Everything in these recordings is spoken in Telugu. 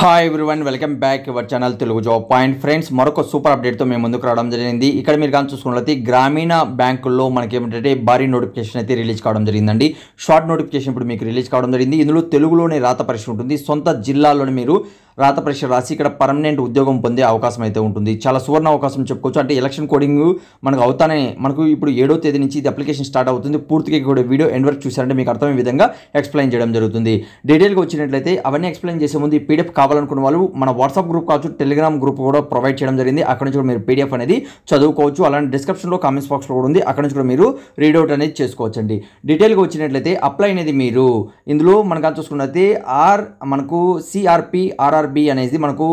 hi everyone welcome back your channel Telugu job point friends మరొక సూపర్ అప్డేట్తో మేము ముందుకు రావడం జరిగింది ఇక్కడ మీరు కానీ చూసుకున్నట్లయితే గ్రామీణ బ్యాంకుల్లో మనకి ఏమిటంటే భారీ నోటిఫికేషన్ అయితే రిలీజ్ కావడం జరిగిందండి షార్ట్ నోటిఫికేషన్ ఇప్పుడు మీకు రిలీజ్ కావడం జరిగింది ఇందులో తెలుగులోనే రాత పరీక్ష ఉంటుంది సొంత జిల్లాలోనే మీరు రాత పరీక్ష రాసి ఇక్కడ పర్మనెంట్ ఉద్యోగం పొందే అవకాశం అయితే ఉంటుంది చాలా సువర్ణ అవకాశం చెప్పుకోవచ్చు అంటే ఎలక్షన్ కోడింగ్ మనకు అవుతానే మనకు ఇప్పుడు ఏడో తేదీ నుంచి ఇది అప్లికేషన్ స్టార్ట్ అవుతుంది పూర్తిగా కూడా వీడియో ఎండ్ వరకు చూసారంటే మీకు అర్థమయ్యే విధంగా ఎక్స్ప్లెయిన్ చేయడం జరుగుతుంది డీటెయిల్గా వచ్చినట్లయితే అవన్నీ ఎక్స్ప్లెయిన్ చేసే ముందు పీడిఎఫ్ కావాలనుకున్న వాళ్ళు మన వాట్సాప్ గ్రూప్ కావచ్చు టెలిగ్రామ్ గ్రూప్ కూడా ప్రొవైడ్ చేయడం జరిగింది అక్కడ నుంచి కూడా మీరు పీడిఎఫ్ అనేది చదువుకోవచ్చు అలాంటి డిస్క్రిప్షన్లో కామెంట్స్ బాక్స్లో కూడా ఉంది అక్కడ నుంచి కూడా మీరు రీడౌట్ అనేది చేసుకోవచ్చండి డీటెయిల్గా వచ్చినట్లయితే అప్లై అనేది మీరు ఇందులో మనకు చూసుకున్నట్లయితే ఆర్ మనకు సిఆర్పి ఆర్ఆర్ ఐఆర్బి అనేది మనకు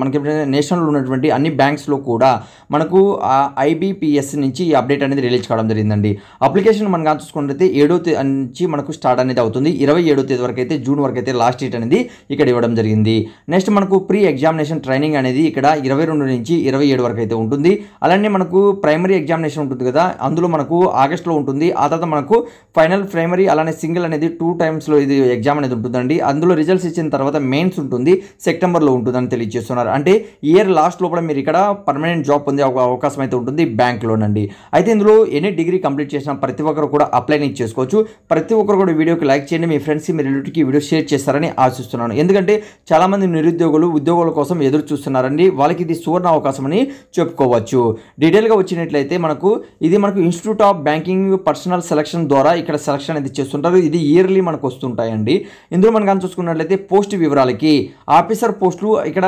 మనకి నేషనల్ ఉన్నటువంటి అన్ని బ్యాంక్స్లో కూడా మనకు ఐబీపీఎస్ నుంచి ఈ అప్డేట్ అనేది రిలీజ్ కావడం జరిగిందండి అప్లికేషన్ మనం చూసుకున్నట్లయితే ఏడో తేదీ నుంచి మనకు స్టార్ట్ అనేది అవుతుంది ఇరవై ఏడో తేదీ వరకు అయితే జూన్ వరకు అయితే లాస్ట్ డేట్ అనేది ఇక్కడ ఇవ్వడం జరిగింది నెక్స్ట్ మనకు ప్రీ ఎగ్జామినేషన్ ట్రైనింగ్ అనేది ఇక్కడ ఇరవై రెండు నుంచి ఇరవై ఏడు వరకు అయితే ఉంటుంది అలానే మనకు ప్రైమరీ ఎగ్జామినేషన్ ఉంటుంది కదా అందులో మనకు ఆగస్ట్లో ఉంటుంది ఆ తర్వాత మనకు ఫైనల్ ప్రైమరీ అలానే సింగిల్ అనేది టూ టైమ్స్లో ఇది ఎగ్జామ్ అనేది ఉంటుందండి అందులో రిజల్ట్స్ ఇచ్చిన తర్వాత మెయిన్స్ ఉంటుంది సెప్టెంబర్లో ఉంటుందని తెలియజేస్తున్నారు అంటే ఇయర్ లాస్ట్ లోపల మీరు ఇక్కడ పర్మనెంట్ జాబ్ పొందే అవకాశం అయితే ఉంటుంది బ్యాంక్లోనండి అయితే ఇందులో ఎనీ డిగ్రీ కంప్లీట్ చేసిన ప్రతి ఒక్కరు కూడా అప్లై చేసుకోవచ్చు ప్రతి ఒక్కరు కూడా వీడియోకి లైక్ చేయండి మీ ఫ్రెండ్స్ మీ రిలేటివ్కి వీడియో షేర్ చేస్తారని ఆశిస్తున్నాను ఎందుకంటే చాలామంది నిరుద్యోగులు ఉద్యోగుల కోసం ఎదురు చూస్తున్నారండి వాళ్ళకి ఇది సువర్ణ అవకాశం అని చెప్పుకోవచ్చు డీటెయిల్గా వచ్చినట్లయితే మనకు ఇది మనకు institute of banking personnel selection ద్వారా ఇక్కడ సెలక్షన్ అనేది చేస్తుంటారు ఇది ఇయర్లీ మనకు వస్తుంటాయండి ఇందులో మనం కానీ చూసుకున్నట్లయితే పోస్ట్ వివరాలకి ఆఫీస్ ఆఫీసర్ పోస్టులు ఇక్కడ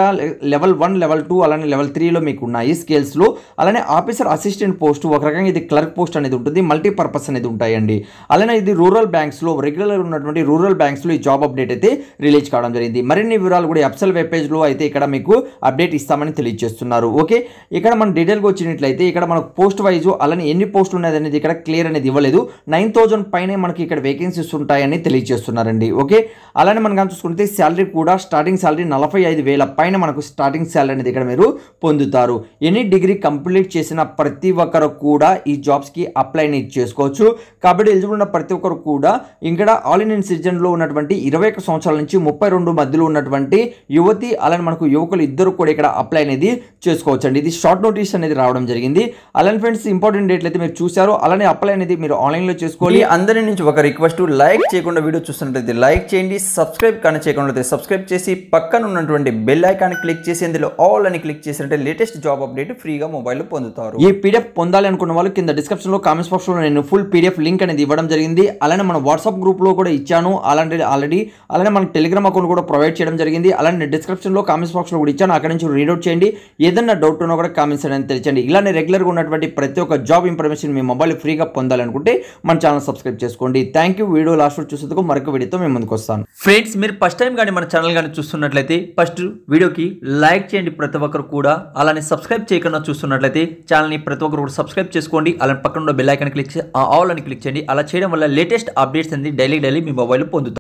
లెవెల్ వన్ లెవెల్ టూ అలానే లెవెల్ త్రీలో మీకు ఉన్నాయి స్కేల్స్లో అలానే ఆఫీసర్ అసిస్టెంట్ పోస్టు ఒక రకంగా ఇది క్లర్క్ పోస్ట్ అనేది ఉంటుంది మల్టీపర్పస్ అనేది ఉంటాయండి అలానే ఇది రూరల్ బ్యాంక్స్లో రెగ్యులర్ ఉన్నటువంటి రూరల్ బ్యాంక్స్లో ఈ జాబ్ అప్డేట్ అయితే రిలీజ్ కావడం జరిగింది మరిన్ని వివరాలు కూడా ఎప్సల్ వెబ్ పేజ్లో అయితే ఇక్కడ మీకు అప్డేట్ ఇస్తామని తెలియజేస్తున్నారు ఓకే ఇక్కడ మనం డీటెయిల్గా వచ్చినట్లయితే ఇక్కడ మనకు పోస్ట్ వైజ్ అలానే ఎన్ని పోస్టులు ఉన్నాయి అనేది ఇక్కడ క్లియర్ అనేది ఇవ్వలేదు నైన్ థౌజండ్ పైనే మనకి ఇక్కడ వేకెన్సీస్ ఉంటాయని తెలియజేస్తున్నారండి ఓకే అలానే మనం చూసుకుంటే శాలరీ కూడా స్టార్టింగ్ శాలరీ నలభై ఐదు వేల పైన మనకు స్టార్టింగ్ శాలరీ అనేది ఇక్కడ మీరు పొందుతారు ఎనీ డిగ్రీ కంప్లీట్ చేసిన ప్రతి ఒక్కరు కూడా ఈ జాబ్స్కి అప్లై అనేది చేసుకోవచ్చు కాబట్టి ఎలిజిబుల్ ఉన్న ప్రతి ఒక్కరు కూడా ఇక్కడ ఆల్ ఇండియన్ సిటిజన్లో ఉన్నటువంటి ఇరవై ఒక సంవత్సరాల నుంచి ముప్పై రెండు మధ్యలో ఉన్నటువంటి యువతి అలానే మనకు యువకులు ఇద్దరు కూడా ఇక్కడ అప్లై అనేది చేసుకోవచ్చు ఇది షార్ట్ నోటీస్ అనేది రావడం జరిగింది అలానే ఫ్రెండ్స్ ఇంపార్టెంట్ డేట్లు అయితే మీరు చూసారు అలానే అప్లై అనేది మీరు ఆన్లైన్లో చేసుకోవాలి అందరి నుంచి ఒక రిక్వెస్ట్ లైక్ చేయకుండా వీడియో చూస్తున్నట్లయితే లైక్ చేయండి సబ్స్క్రైబ్ కానీ చేయకుండా సబ్స్క్రైబ్ చేసి పక్కన పక్కన ఉన్నటువంటి బెల్ ఐకాన్ క్లిక్ చేసి ఇందులో ఆల్ అని క్లిక్ చేసినట్టే లేటెస్ట్ జాబ్ అప్డేట్ ఫ్రీగా మొబైల్లో పొందుతారు ఈ పీడిఎఫ్ పొందాలి అనుకున్న వాళ్ళు కింద డిస్క్రిప్షన్ లో కామెంట్స్ లో నేను ఫుల్ పీడిఎఫ్ లింక్ అనేది ఇవ్వడం జరిగింది అలానే మన వాట్సాప్ గ్రూప్ లో కూడా ఇచ్చాను అలాంటి ఆల్రెడీ అలానే మన టెలిగ్రామ్ అకౌంట్ కూడా ప్రొవైడ్ చేయడం జరిగింది అలానే లో కామెంట్స్ లో కూడా ఇచ్చాను అక్కడ నుంచి రీడౌట్ చేయండి ఏదైనా డౌట్ ఉన్నా కూడా కామెంట్స్ అనేది తెలియచండి ఇలానే రెగ్యులర్గా ఉన్నటువంటి ప్రతి ఒక్క జాబ్ ఇన్ఫర్మేషన్ మీ మొబైల్ ఫ్రీగా పొందాలనుకుంటే మన ఛానల్ సబ్స్క్రైబ్ చేసుకోండి థ్యాంక్ యూ వీడియో లాస్ట్ చూసేందుకు మరొక వీడియోతో మేము ముందుకు వస్తాను ఫ్రెండ్స్ మీరు ఫస్ట్ టైం కానీ మన ఛానల్ కానీ చూస్తున్నట్లయితే చూస్తున్నట్లయితే ఫస్ట్ వీడియోకి లైక్ చేయండి ప్రతి ఒక్కరు కూడా అలానే సబ్స్క్రైబ్ చేయకుండా చూస్తున్నట్లయితే ఛానల్ని ప్రతి ఒక్కరు కూడా సబ్స్క్రైబ్ చేసుకోండి అలానే పక్కన ఉన్న బెల్ ఐకాన్ క్లిక్ ఆల్ అని క్లిక్ చేయండి అలా చేయడం వల్ల లేటెస్ట్ అప్డేట్స్ అనేది డైలీ డైలీ మీ మొబైల్ పొందుతుంది